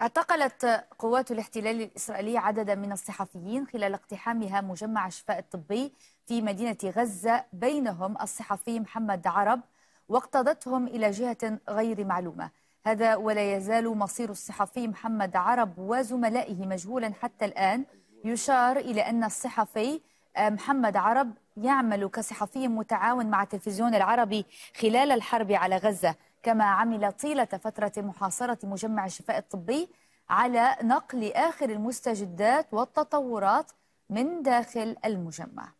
اعتقلت قوات الاحتلال الإسرائيلي عددا من الصحفيين خلال اقتحامها مجمع الشفاء الطبي في مدينة غزة بينهم الصحفي محمد عرب واقتضتهم إلى جهة غير معلومة هذا ولا يزال مصير الصحفي محمد عرب وزملائه مجهولا حتى الآن يشار إلى أن الصحفي آه، محمد عرب يعمل كصحفي متعاون مع التلفزيون العربي خلال الحرب على غزة كما عمل طيلة فترة محاصرة مجمع الشفاء الطبي على نقل آخر المستجدات والتطورات من داخل المجمع